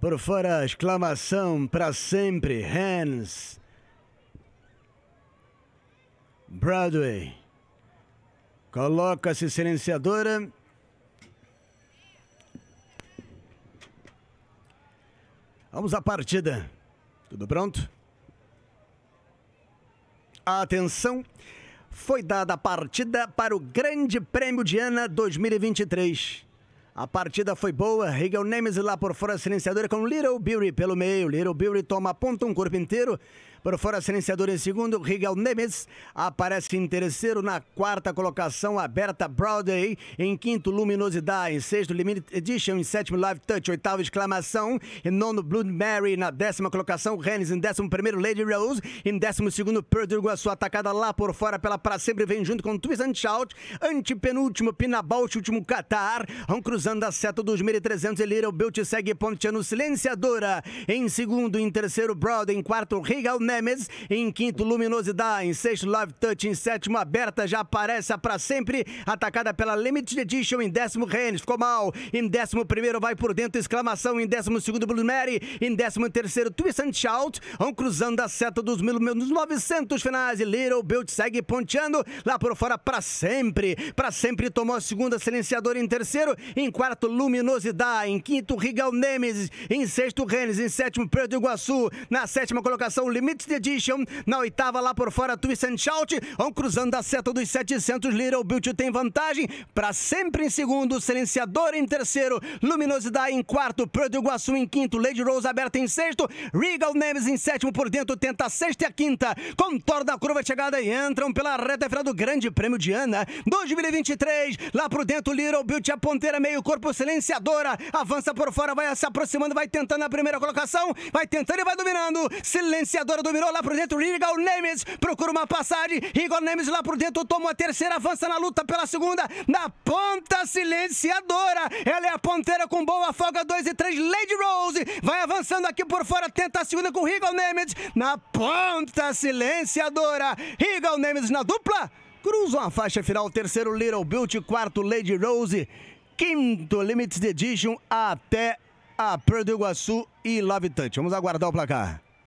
por fora, exclamação para sempre, Hands. Broadway. Coloca-se silenciadora. Vamos à partida. Tudo pronto? Atenção. Foi dada a partida para o Grande Prêmio de Ana 2023. A partida foi boa, Rigel Nemes lá por fora silenciadora com Little Beauty pelo meio. Little Beauty toma ponta um corpo inteiro. Por fora silenciadora em segundo, Rigel Nemes aparece em terceiro. Na quarta colocação, Aberta Broadway. Em quinto, Luminosidade. Em sexto, Limited Edition. Em sétimo, Live Touch. Oitavo, Exclamação. Em nono, Blood Mary. Na décima colocação, Rennes. Em décimo primeiro, Lady Rose. Em décimo segundo, Perdurgo. A sua atacada lá por fora pela Pra Sempre vem junto com Twist and Shout. Antepenúltimo, Pinabout. Último, Qatar. Ron Cruz cruzando a seta dos 1.300, e o Belt segue ponteando Silenciadora. Em segundo, em terceiro, Broad. Em quarto, Regal Nemes. Em quinto, Luminosidade. Em sexto, Love Touch. Em sétimo, Aberta. Já aparece a Pra Sempre. Atacada pela Limited Edition. Em décimo, Rennes. Ficou mal. Em décimo primeiro, vai por dentro. Exclamação. Em décimo segundo, Blue Mary. Em décimo terceiro, Twist and Shout. Vão cruzando a seta dos 1.900 finais. Little Belt segue ponteando. Lá por fora, Pra Sempre. Pra Sempre tomou a segunda, Silenciadora em terceiro. Em quarto, Luminosidade. Em quinto, Rigal Nemesis. Em sexto, Rennes. Em sétimo, Preto do Iguaçu. Na sétima colocação, Limited Edition. Na oitava, lá por fora, Twist and Shout. Vão cruzando a seta dos 700. Little Beauty tem vantagem. Para sempre em segundo, Silenciador em terceiro. Luminosidade em quarto, Preto do Iguaçu em quinto. Lady Rose aberta em sexto. Rigal Nemesis em sétimo por dentro. Tenta a sexta e a quinta. Contorna da curva chegada e entram pela reta final do Grande Prêmio de Ana 2023. Lá por dentro, Little Beauty, a ponteira meio corpo silenciadora. Avança por fora, vai se aproximando, vai tentando a primeira colocação. Vai tentando e vai dominando. Silenciadora dominou lá por dentro. Rigal Nemes procura uma passagem. Rigal Nemes lá por dentro toma a terceira, avança na luta pela segunda. Na ponta silenciadora. Ela é a ponteira com boa folga. 2 e 3. Lady Rose vai avançando aqui por fora. Tenta a segunda com Rigal Nemes. Na ponta silenciadora. Rigal Nemes na dupla cruzam a faixa final, terceiro Little Beauty, quarto Lady Rose quinto Limited Edition até a Perdo Iguaçu e Lavitante. Vamos aguardar o placar.